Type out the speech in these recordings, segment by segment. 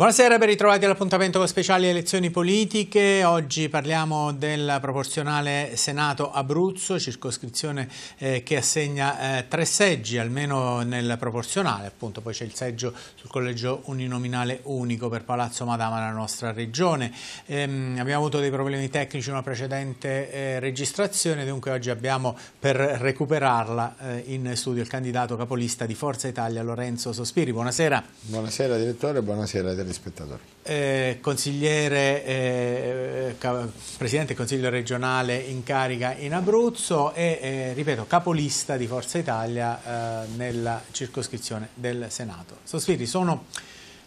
Buonasera, ben ritrovati all'appuntamento con speciali elezioni politiche. Oggi parliamo del proporzionale Senato Abruzzo, circoscrizione eh, che assegna eh, tre seggi, almeno nel proporzionale, appunto. Poi c'è il seggio sul collegio uninominale unico per Palazzo Madama, la nostra regione. Ehm, abbiamo avuto dei problemi tecnici in una precedente eh, registrazione, dunque oggi abbiamo per recuperarla eh, in studio il candidato capolista di Forza Italia, Lorenzo Sospiri. Buonasera. Buonasera direttore, buonasera direttore gli spettatori. Eh, consigliere, eh, eh Presidente del Consiglio regionale in carica in Abruzzo e, eh, ripeto, capolista di Forza Italia eh, nella circoscrizione del Senato. Sospiri, sono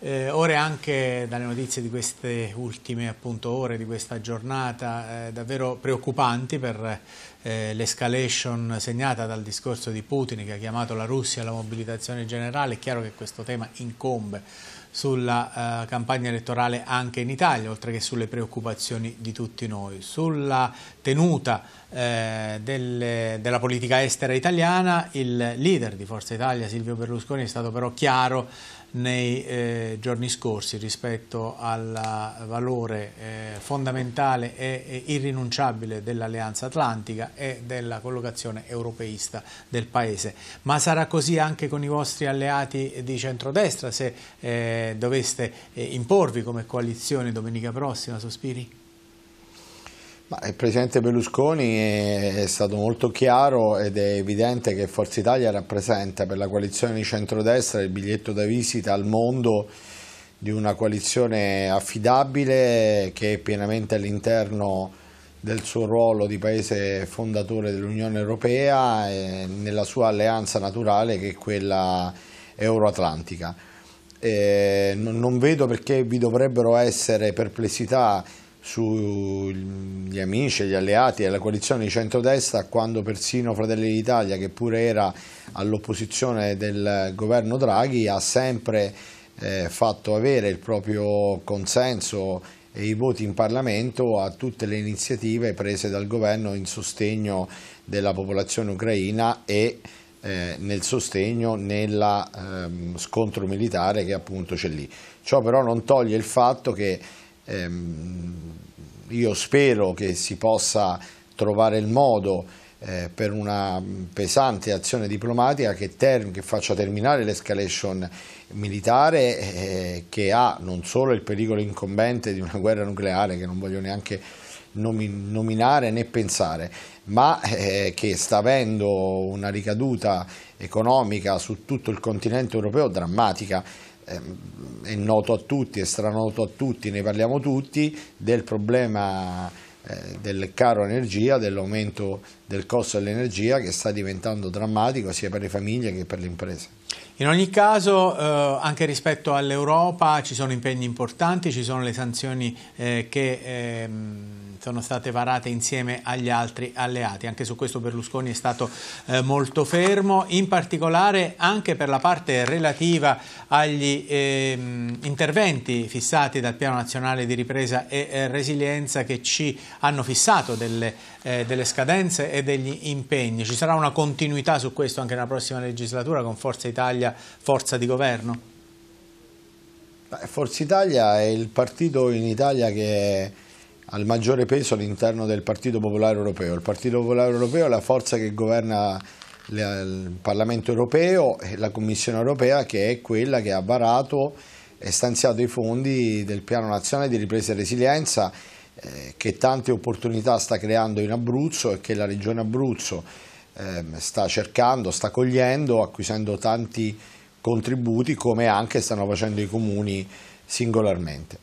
eh, ore anche dalle notizie di queste ultime appunto, ore di questa giornata eh, davvero preoccupanti per eh, l'escalation segnata dal discorso di Putin che ha chiamato la Russia alla mobilitazione generale. È chiaro che questo tema incombe sulla eh, campagna elettorale anche in Italia, oltre che sulle preoccupazioni di tutti noi. Sulla tenuta eh, delle, della politica estera italiana, il leader di Forza Italia, Silvio Berlusconi, è stato però chiaro nei eh, giorni scorsi rispetto al valore eh, fondamentale e, e irrinunciabile dell'Alleanza Atlantica e della collocazione europeista del Paese. Ma sarà così anche con i vostri alleati di centrodestra se eh, doveste eh, imporvi come coalizione domenica prossima, Sospiri? il Presidente Berlusconi è stato molto chiaro ed è evidente che Forza Italia rappresenta per la coalizione di centrodestra il biglietto da visita al mondo di una coalizione affidabile che è pienamente all'interno del suo ruolo di paese fondatore dell'Unione Europea e nella sua alleanza naturale che è quella euroatlantica. Eh, non vedo perché vi dovrebbero essere perplessità sugli amici, gli alleati della coalizione di centrodestra quando persino Fratelli d'Italia che pure era all'opposizione del governo Draghi ha sempre eh, fatto avere il proprio consenso e i voti in Parlamento a tutte le iniziative prese dal governo in sostegno della popolazione ucraina e eh, nel sostegno nel ehm, scontro militare che appunto c'è lì. Ciò però non toglie il fatto che Ehm, io spero che si possa trovare il modo eh, per una pesante azione diplomatica che, che faccia terminare l'escalation militare eh, che ha non solo il pericolo incombente di una guerra nucleare che non voglio neanche nomi nominare né pensare, ma eh, che sta avendo una ricaduta economica su tutto il continente europeo drammatica Ehm, è noto a tutti, è stranoto a tutti, ne parliamo tutti, del problema eh, del caro energia, dell'aumento del costo dell'energia che sta diventando drammatico sia per le famiglie che per le imprese. In ogni caso, eh, anche rispetto all'Europa ci sono impegni importanti, ci sono le sanzioni eh, che eh, sono state varate insieme agli altri alleati. Anche su questo Berlusconi è stato eh, molto fermo, in particolare anche per la parte relativa agli ehm, interventi fissati dal Piano Nazionale di Ripresa e eh, Resilienza che ci hanno fissato delle, eh, delle scadenze e degli impegni. Ci sarà una continuità su questo anche nella prossima legislatura con Forza Italia, forza di governo? Forza Italia è il partito in Italia che ha il maggiore peso all'interno del Partito Popolare Europeo. Il Partito Popolare Europeo è la forza che governa il Parlamento Europeo e la Commissione Europea che è quella che ha varato e stanziato i fondi del Piano Nazionale di Ripresa e Resilienza eh, che tante opportunità sta creando in Abruzzo e che la regione Abruzzo ehm, sta cercando, sta cogliendo, acquisendo tanti contributi come anche stanno facendo i comuni singolarmente.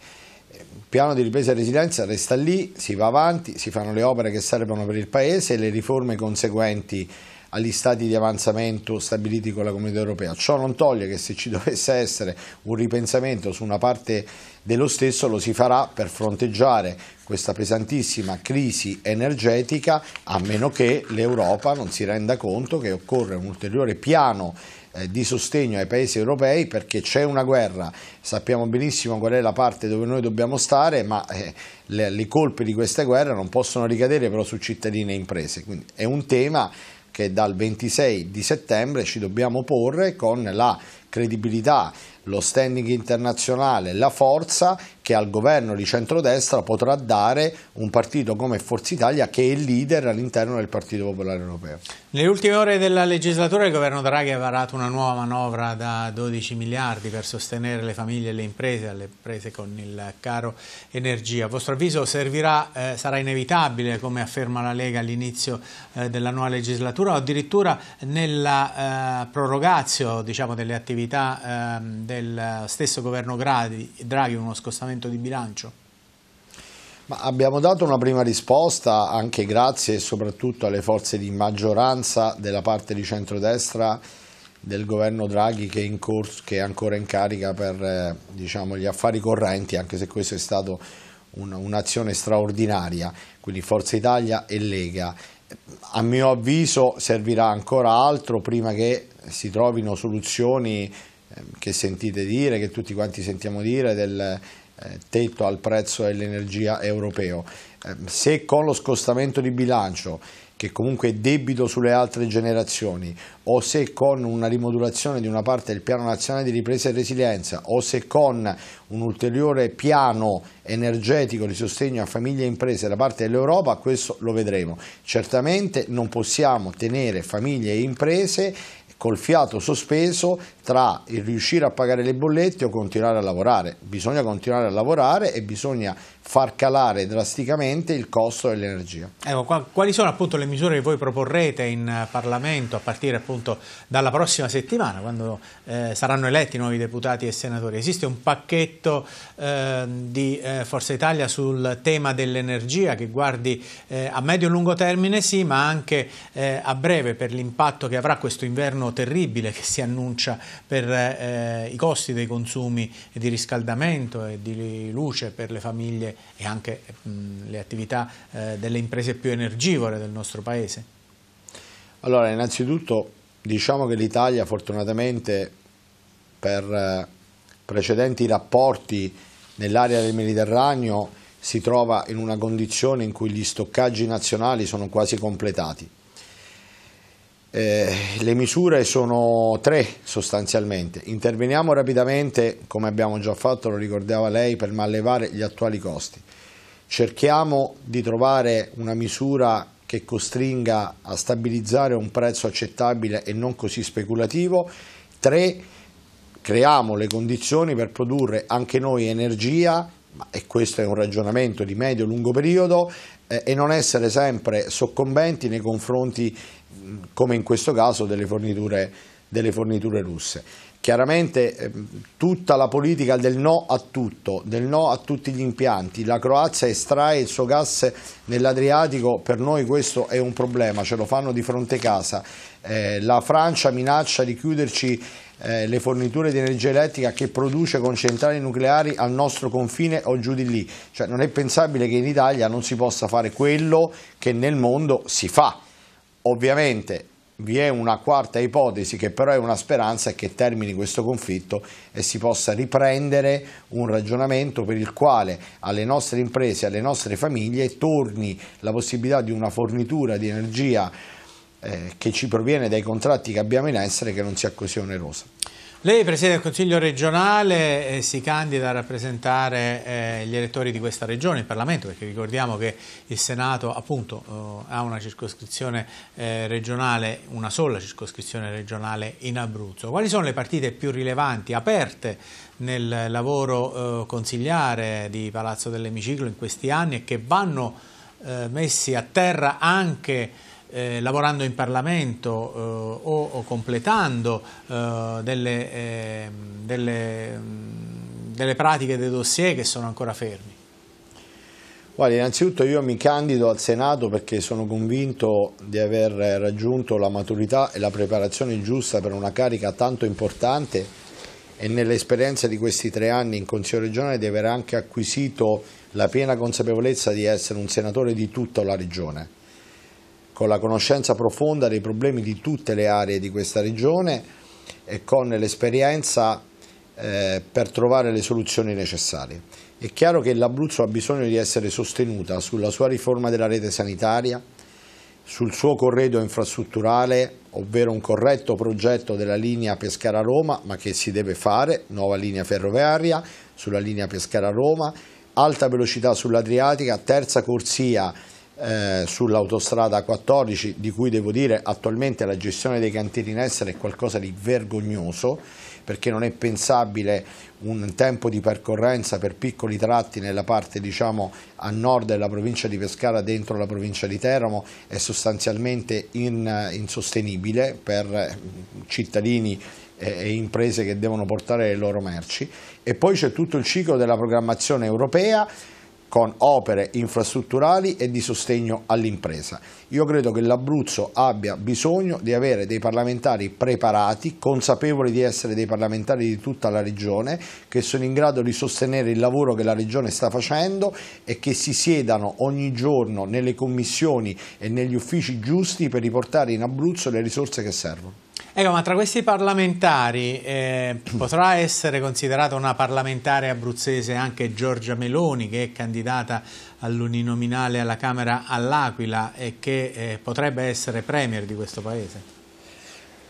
Il piano di ripresa e residenza resta lì, si va avanti, si fanno le opere che servono per il Paese e le riforme conseguenti agli stati di avanzamento stabiliti con la comunità europea. Ciò non toglie che se ci dovesse essere un ripensamento su una parte dello stesso lo si farà per fronteggiare questa pesantissima crisi energetica a meno che l'Europa non si renda conto che occorre un ulteriore piano eh, di sostegno ai paesi europei perché c'è una guerra, sappiamo benissimo qual è la parte dove noi dobbiamo stare, ma eh, le, le colpe di questa guerra non possono ricadere però su cittadini e imprese, quindi è un tema che dal 26 di settembre ci dobbiamo porre con la credibilità, lo standing internazionale, la forza che al governo di centrodestra potrà dare un partito come Forza Italia che è leader all'interno del Partito Popolare Europeo. Nelle ultime ore della legislatura il governo Draghi ha varato una nuova manovra da 12 miliardi per sostenere le famiglie e le imprese, alle prese con il caro energia. A vostro avviso servirà, eh, sarà inevitabile come afferma la Lega all'inizio eh, della nuova legislatura o addirittura nella eh, prorogazio diciamo, delle attività possibilità ehm, del stesso governo Draghi, Draghi uno scostamento di bilancio? Ma abbiamo dato una prima risposta anche grazie e soprattutto alle forze di maggioranza della parte di centrodestra del governo Draghi che è, corso, che è ancora in carica per eh, diciamo, gli affari correnti, anche se questo è stato un'azione straordinaria, quindi Forza Italia e Lega. A mio avviso servirà ancora altro prima che si trovino soluzioni ehm, che sentite dire, che tutti quanti sentiamo dire, del eh, tetto al prezzo dell'energia europeo. Ehm, se con lo scostamento di bilancio che comunque è debito sulle altre generazioni, o se con una rimodulazione di una parte del piano nazionale di ripresa e resilienza, o se con un ulteriore piano energetico di sostegno a famiglie e imprese da parte dell'Europa, questo lo vedremo. Certamente non possiamo tenere famiglie e imprese col fiato sospeso tra il riuscire a pagare le bollette o continuare a lavorare. Bisogna continuare a lavorare e bisogna far calare drasticamente il costo dell'energia. Ecco, quali sono appunto le misure che voi proporrete in eh, Parlamento a partire appunto dalla prossima settimana quando eh, saranno eletti nuovi deputati e senatori? Esiste un pacchetto eh, di eh, Forza Italia sul tema dell'energia che guardi eh, a medio e lungo termine sì ma anche eh, a breve per l'impatto che avrà questo inverno terribile che si annuncia per i costi dei consumi di riscaldamento e di luce per le famiglie e anche mh, mm, le attività eh, delle imprese più energivore del nostro paese? Allora, innanzitutto diciamo che l'Italia fortunatamente per eh, precedenti rapporti nell'area del Mediterraneo si trova in una condizione in cui gli stoccaggi nazionali sono quasi completati eh, le misure sono tre sostanzialmente. Interveniamo rapidamente, come abbiamo già fatto, lo ricordava lei, per mallevare gli attuali costi. Cerchiamo di trovare una misura che costringa a stabilizzare un prezzo accettabile e non così speculativo. Tre, creiamo le condizioni per produrre anche noi energia e questo è un ragionamento di medio-lungo periodo, eh, e non essere sempre soccombenti nei confronti come in questo caso, delle forniture, delle forniture russe. Chiaramente ehm, tutta la politica del no a tutto, del no a tutti gli impianti, la Croazia estrae il suo gas nell'Adriatico, per noi questo è un problema, ce lo fanno di fronte casa, eh, la Francia minaccia di chiuderci eh, le forniture di energia elettrica che produce con centrali nucleari al nostro confine o giù di lì, cioè non è pensabile che in Italia non si possa fare quello che nel mondo si fa Ovviamente vi è una quarta ipotesi che però è una speranza che termini questo conflitto e si possa riprendere un ragionamento per il quale alle nostre imprese, alle nostre famiglie torni la possibilità di una fornitura di energia eh, che ci proviene dai contratti che abbiamo in essere che non sia così onerosa. Lei presiede il Consiglio regionale e eh, si candida a rappresentare eh, gli elettori di questa regione, in Parlamento, perché ricordiamo che il Senato appunto eh, ha una circoscrizione eh, regionale, una sola circoscrizione regionale in Abruzzo. Quali sono le partite più rilevanti, aperte nel lavoro eh, consigliare di Palazzo dell'Emiciclo in questi anni e che vanno eh, messi a terra anche eh, lavorando in Parlamento eh, o, o, completando eh, delle, ehm, delle, mm, delle, pratiche, dei dossier che sono ancora fermi? Guarda, innanzitutto io mi candido al Senato perché sono convinto di aver raggiunto la maturità e la preparazione giusta per una carica tanto importante e nell'esperienza di questi tre anni in Consiglio regionale di aver anche acquisito la piena consapevolezza di essere un senatore di tutta la regione con la conoscenza profonda dei problemi di tutte le aree di questa regione e con l'esperienza eh, per trovare le soluzioni necessarie. È chiaro che l'Abruzzo ha bisogno di essere sostenuta sulla sua riforma della rete sanitaria, sul suo corredo infrastrutturale, ovvero un corretto progetto della linea Pescara-Roma, ma che si deve fare, nuova linea ferroviaria sulla linea Pescara-Roma, alta velocità sull'Adriatica, terza corsia eh, sull'autostrada 14 di cui devo dire attualmente la gestione dei cantieri in essere è qualcosa di vergognoso perché non è pensabile un tempo di percorrenza per piccoli tratti nella parte diciamo, a nord della provincia di Pescara dentro la provincia di Teramo è sostanzialmente in, eh, insostenibile per eh, cittadini e imprese che devono portare le loro merci e poi c'è tutto il ciclo della programmazione europea con opere infrastrutturali e di sostegno all'impresa. Io credo che l'Abruzzo abbia bisogno di avere dei parlamentari preparati, consapevoli di essere dei parlamentari di tutta la regione, che sono in grado di sostenere il lavoro che la regione sta facendo e che si siedano ogni giorno nelle commissioni e negli uffici giusti per riportare in Abruzzo le risorse che servono. Ecco, ma tra questi parlamentari eh, potrà essere considerata una parlamentare abruzzese anche Giorgia Meloni che è candidata all'uninominale alla Camera all'Aquila e che eh, potrebbe essere premier di questo paese?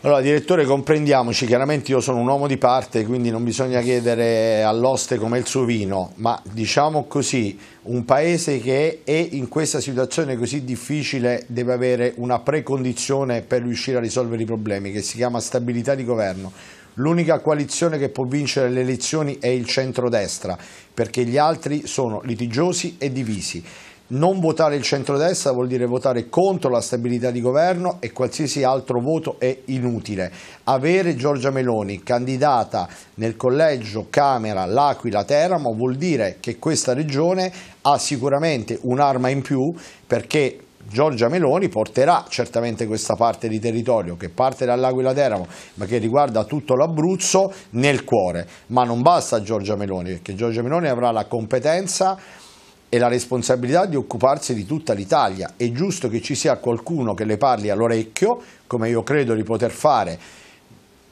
Allora, direttore, comprendiamoci, chiaramente io sono un uomo di parte, quindi non bisogna chiedere all'oste com'è il suo vino, ma diciamo così, un paese che è in questa situazione così difficile deve avere una precondizione per riuscire a risolvere i problemi, che si chiama stabilità di governo. L'unica coalizione che può vincere le elezioni è il centrodestra, perché gli altri sono litigiosi e divisi. Non votare il centrodestra vuol dire votare contro la stabilità di governo e qualsiasi altro voto è inutile. Avere Giorgia Meloni candidata nel collegio Camera L'Aquila Teramo vuol dire che questa regione ha sicuramente un'arma in più perché Giorgia Meloni porterà certamente questa parte di territorio che parte dall'Aquila Teramo ma che riguarda tutto l'Abruzzo nel cuore, ma non basta Giorgia Meloni perché Giorgia Meloni avrà la competenza e la responsabilità di occuparsi di tutta l'Italia. È giusto che ci sia qualcuno che le parli all'orecchio, come io credo di poter fare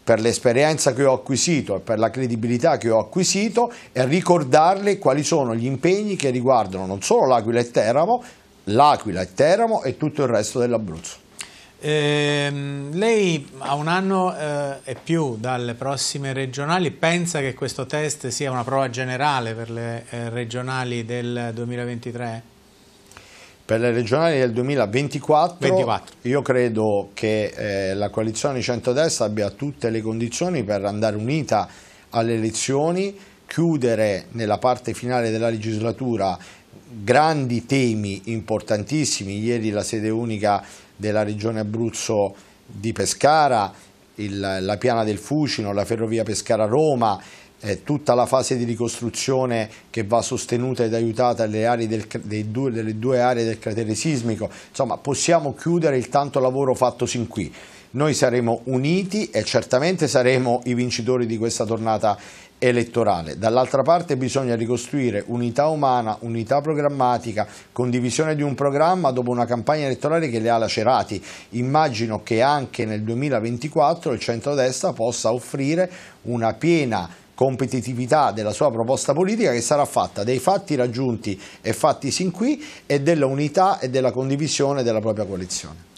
per l'esperienza che ho acquisito e per la credibilità che ho acquisito e ricordarle quali sono gli impegni che riguardano non solo l'Aquila e Teramo, l'Aquila e Teramo e tutto il resto dell'Abruzzo. Eh, lei a un anno eh, e più dalle prossime regionali pensa che questo test sia una prova generale per le eh, regionali del 2023? Per le regionali del 2024 24. io credo che eh, la coalizione di centrodestra abbia tutte le condizioni per andare unita alle elezioni, chiudere nella parte finale della legislatura grandi temi importantissimi, ieri la sede unica della regione Abruzzo di Pescara, il, la piana del Fucino, la ferrovia Pescara-Roma, eh, tutta la fase di ricostruzione che va sostenuta ed aiutata del, due, delle due aree del cratere sismico. Insomma, possiamo chiudere il tanto lavoro fatto sin qui. Noi saremo uniti e certamente saremo i vincitori di questa tornata elettorale. Dall'altra parte bisogna ricostruire unità umana, unità programmatica, condivisione di un programma dopo una campagna elettorale che le ha lacerati. Immagino che anche nel 2024 il centrodestra possa offrire una piena competitività della sua proposta politica che sarà fatta dei fatti raggiunti e fatti sin qui e della unità e della condivisione della propria coalizione.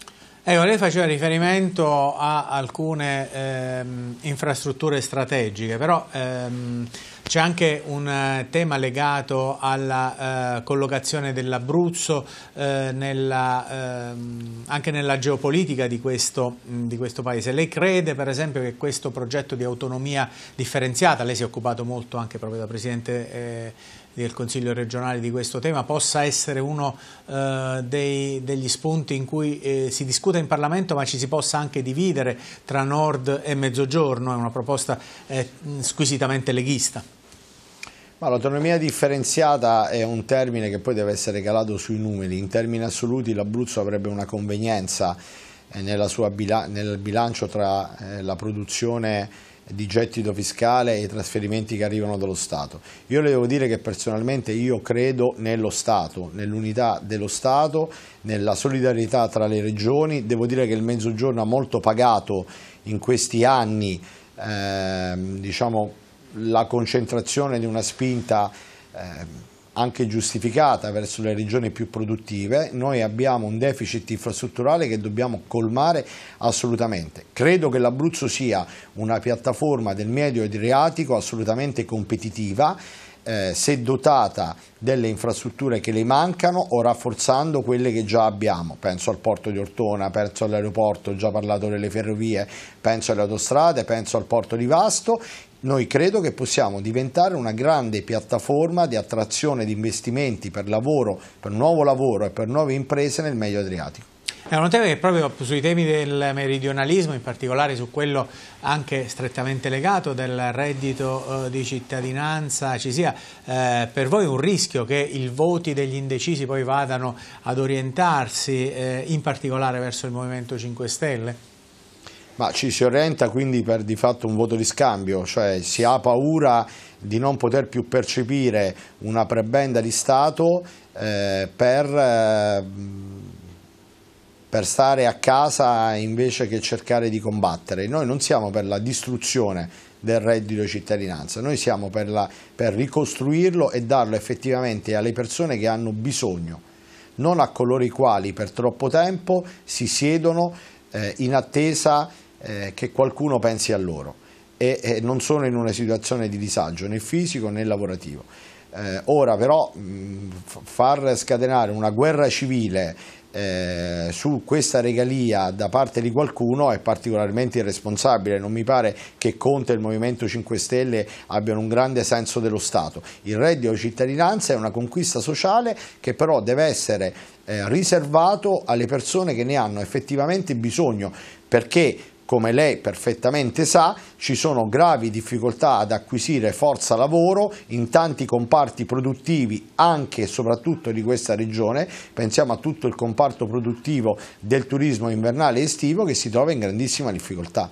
Ecco, lei faceva riferimento a alcune ehm, infrastrutture strategiche, però ehm, c'è anche un eh, tema legato alla eh, collocazione dell'Abruzzo eh, ehm, anche nella geopolitica di questo, di questo, paese. Lei crede per esempio che questo progetto di autonomia differenziata, lei si è occupato molto anche proprio da Presidente eh, del Consiglio regionale di questo tema possa essere uno eh, dei, degli spunti in cui eh, si discute in Parlamento ma ci si possa anche dividere tra nord e mezzogiorno, è una proposta eh, squisitamente leghista. l'autonomia differenziata è un termine che poi deve essere calato sui numeri, in termini assoluti l'Abruzzo avrebbe una convenienza eh, nel bilancio tra eh, la produzione di gettito fiscale e i trasferimenti che arrivano dallo Stato. Io le devo dire che personalmente io credo nello Stato, nell'unità dello Stato, nella solidarietà tra le regioni. Devo dire che il Mezzogiorno ha molto pagato in questi anni eh, diciamo, la concentrazione di una spinta eh, anche giustificata verso le regioni più produttive, noi abbiamo un deficit infrastrutturale che dobbiamo colmare assolutamente. Credo che l'Abruzzo sia una piattaforma del medio adriatico assolutamente competitiva eh, se dotata delle infrastrutture che le mancano o rafforzando quelle che già abbiamo. Penso al porto di Ortona, penso all'aeroporto, ho già parlato delle ferrovie, penso alle autostrade, penso al porto di Vasto noi credo che possiamo diventare una grande piattaforma di attrazione di investimenti per lavoro, per nuovo lavoro e per nuove imprese nel medio Adriatico. È un tema che proprio sui temi del meridionalismo, in particolare su quello anche strettamente legato del reddito eh, di cittadinanza, ci sia eh, per voi un rischio che i voti degli indecisi poi vadano ad orientarsi eh, in particolare verso il Movimento 5 Stelle? Ma ci si orienta quindi per di fatto un voto di scambio, cioè si ha paura di non poter più percepire una prebenda di Stato eh, per, eh, per stare a casa invece che cercare di combattere. Noi non siamo per la distruzione del reddito di cittadinanza, noi siamo per, la, per ricostruirlo e darlo effettivamente alle persone che hanno bisogno, non a coloro i quali per troppo tempo si siedono eh, in attesa eh, che qualcuno pensi a loro e, e, non sono in una situazione di disagio né fisico né lavorativo. Eh, ora però mh, far scatenare una guerra civile eh, su questa regalia da parte di qualcuno è particolarmente irresponsabile. Non mi pare che Conte e il Movimento 5 Stelle abbiano un grande senso dello Stato. Il reddito di cittadinanza è una conquista sociale che però deve essere eh, riservato alle persone che ne hanno effettivamente bisogno perché come lei perfettamente sa, ci sono gravi difficoltà ad acquisire forza lavoro in tanti comparti produttivi, anche e soprattutto di questa regione. Pensiamo a tutto il comparto produttivo del turismo invernale e estivo che si trova in grandissima difficoltà.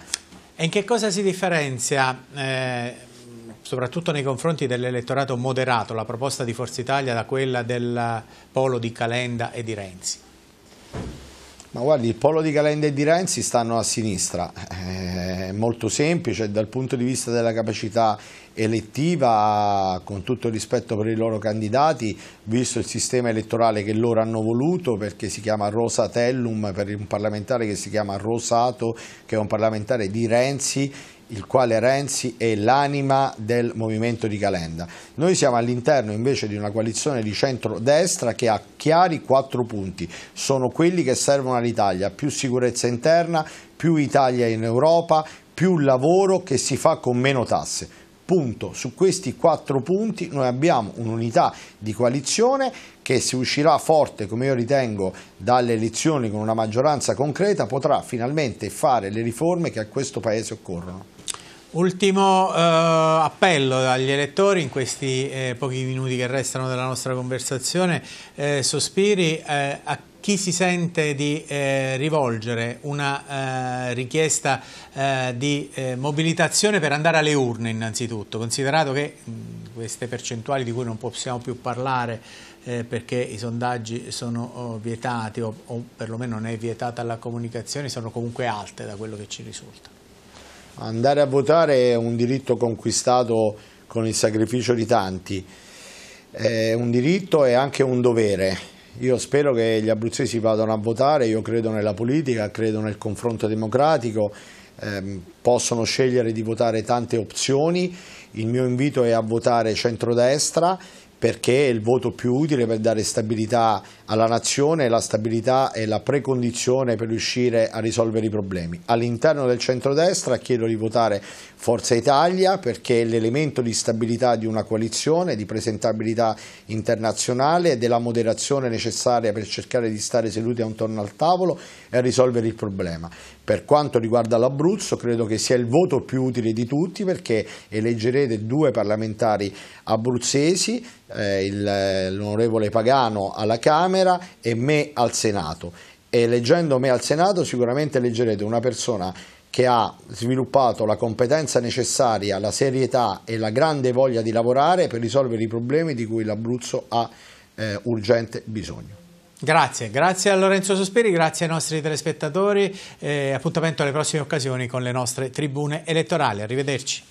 E in che cosa si differenzia? Eh soprattutto nei confronti dell'elettorato moderato, la proposta di Forza Italia da quella del polo di Calenda e di Renzi? Ma guardi, il polo di Calenda e di Renzi stanno a sinistra, eh, molto semplice dal punto di vista della capacità elettiva, con tutto il rispetto per i loro candidati, visto il sistema elettorale che loro hanno voluto, perché si chiama Rosatellum per un parlamentare che si chiama Rosato, che è un parlamentare di Renzi, il quale Renzi è l'anima del movimento di Calenda. Noi siamo all'interno invece di una coalizione di centrodestra che ha chiari quattro punti, sono quelli che servono all'Italia, più sicurezza interna, più Italia in Europa, più lavoro che si fa con meno tasse. Punto. Su questi quattro punti noi abbiamo un'unità di coalizione che se uscirà forte, come io ritengo, dalle elezioni con una maggioranza concreta, potrà finalmente fare le riforme che a questo Paese occorrono. Ultimo eh, appello agli elettori in questi eh, pochi minuti che restano della nostra conversazione. Eh, sospiri eh, a chi si sente di eh, rivolgere una eh, richiesta di mobilitazione per andare alle urne innanzitutto, considerato che mh, queste percentuali di cui non possiamo più parlare eh, perché i sondaggi sono oh, vietati o, o perlomeno non è vietata la comunicazione, sono comunque alte da quello che ci risulta. Andare a votare è un diritto conquistato con il sacrificio di tanti, è un diritto e anche un dovere. Io spero che gli abruzzesi vadano a votare, io credo nella politica, credo nel confronto democratico, eh, possono scegliere di votare tante opzioni, il mio invito è a votare centrodestra perché è il voto più utile per dare stabilità alla nazione, la stabilità è la precondizione per riuscire a risolvere i problemi. All'interno del centrodestra chiedo di votare Forza Italia perché è l'elemento di stabilità di una coalizione, di presentabilità internazionale e della moderazione necessaria per cercare di stare seduti attorno al tavolo e risolvere il problema. Per quanto riguarda l'Abruzzo credo che sia il voto più utile di tutti perché eleggerete due parlamentari abruzzesi eh, eh, l'onorevole Pagano alla Camera e me al Senato. E leggendo me al Senato sicuramente leggerete una persona che ha sviluppato la competenza necessaria, la serietà e la grande voglia di lavorare per risolvere i problemi di cui l'Abruzzo ha eh, urgente bisogno. Grazie, grazie a Lorenzo Sospiri, grazie ai nostri telespettatori, eh, appuntamento alle prossime occasioni con le nostre tribune elettorali, arrivederci.